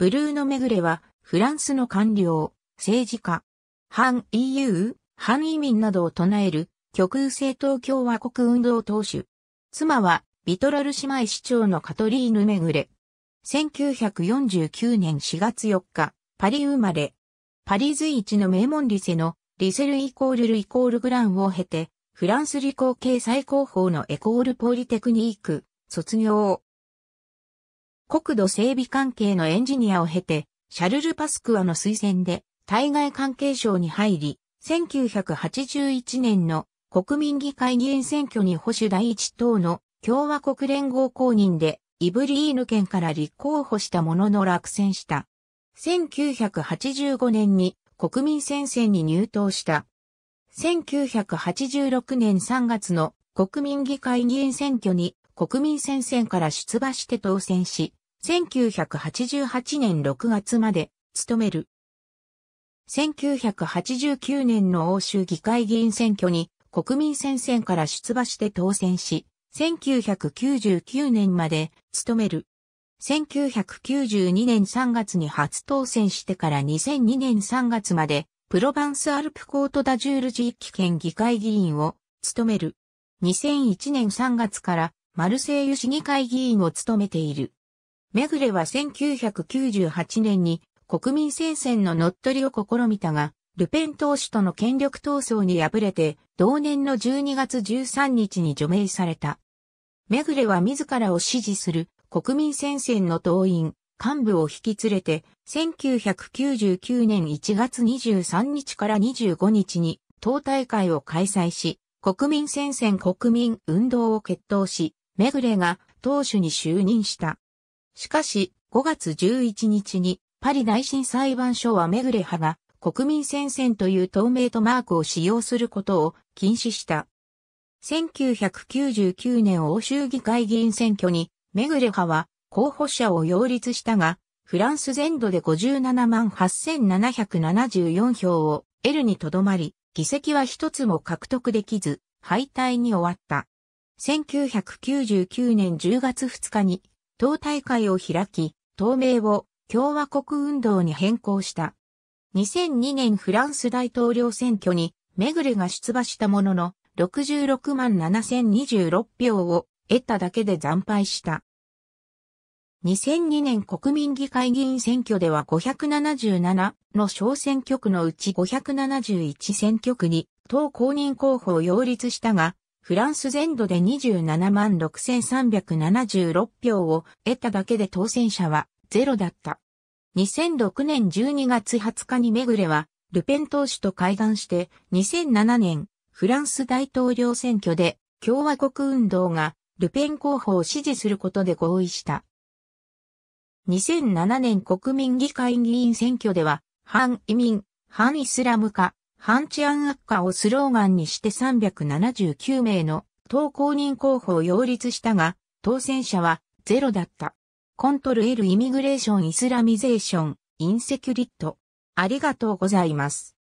ブルーノ・メグレは、フランスの官僚、政治家、反 EU、反移民などを唱える、極右政党共和国運動党首。妻は、ビトラル姉妹市長のカトリーヌ・メグレ。1949年4月4日、パリ生まれ。パリ随一の名門リセの、リセルイコールルイコールグランを経て、フランス理工系最高峰のエコールポリテクニーク、卒業。国土整備関係のエンジニアを経て、シャルル・パスクワの推薦で、対外関係省に入り、1981年の国民議会議員選挙に保守第一党の共和国連合公認で、イブリーヌ県から立候補したものの落選した。1985年に国民戦線に入党した。1986年3月の国民議会議員選挙に国民戦線から出馬して当選し、1988年6月まで務める。1989年の欧州議会議員選挙に国民戦線から出馬して当選し、1999年まで務める。1992年3月に初当選してから2002年3月まで、プロバンスアルプコートダジュール地域県議会議員を務める。2001年3月からマルセイユ市議会議員を務めている。メグレは1998年に国民戦線の乗っ取りを試みたが、ルペン党首との権力闘争に敗れて、同年の12月13日に除名された。メグレは自らを支持する国民戦線の党員、幹部を引き連れて、1999年1月23日から25日に党大会を開催し、国民戦線国民運動を決闘し、メグレが党首に就任した。しかし、5月11日にパリ内審裁判所はメグレ派が国民戦線という透明とマークを使用することを禁止した。1999年欧州議会議員選挙にメグレ派は候補者を擁立したが、フランス全土で57万8774票を L にとどまり、議席は一つも獲得できず、敗退に終わった。1999年10月2日に党大会を開き、党名を共和国運動に変更した。2002年フランス大統領選挙にメグレが出馬したものの、66万7026票を得ただけで惨敗した。2002年国民議会議員選挙では577の小選挙区のうち571選挙区に党公認候補を擁立したが、フランス全土で27万6376票を得ただけで当選者はゼロだった。2006年12月20日にメグレは、ルペン党首と会談して、2007年、フランス大統領選挙で、共和国運動が、ルペン候補を支持することで合意した。2007年国民議会議員選挙では、反移民、反イスラム化、反治安悪化をスローガンにして379名の党公認候補を擁立したが、当選者はゼロだった。コントルエルイミグレーションイスラミゼーションインセキュリット。ありがとうございます。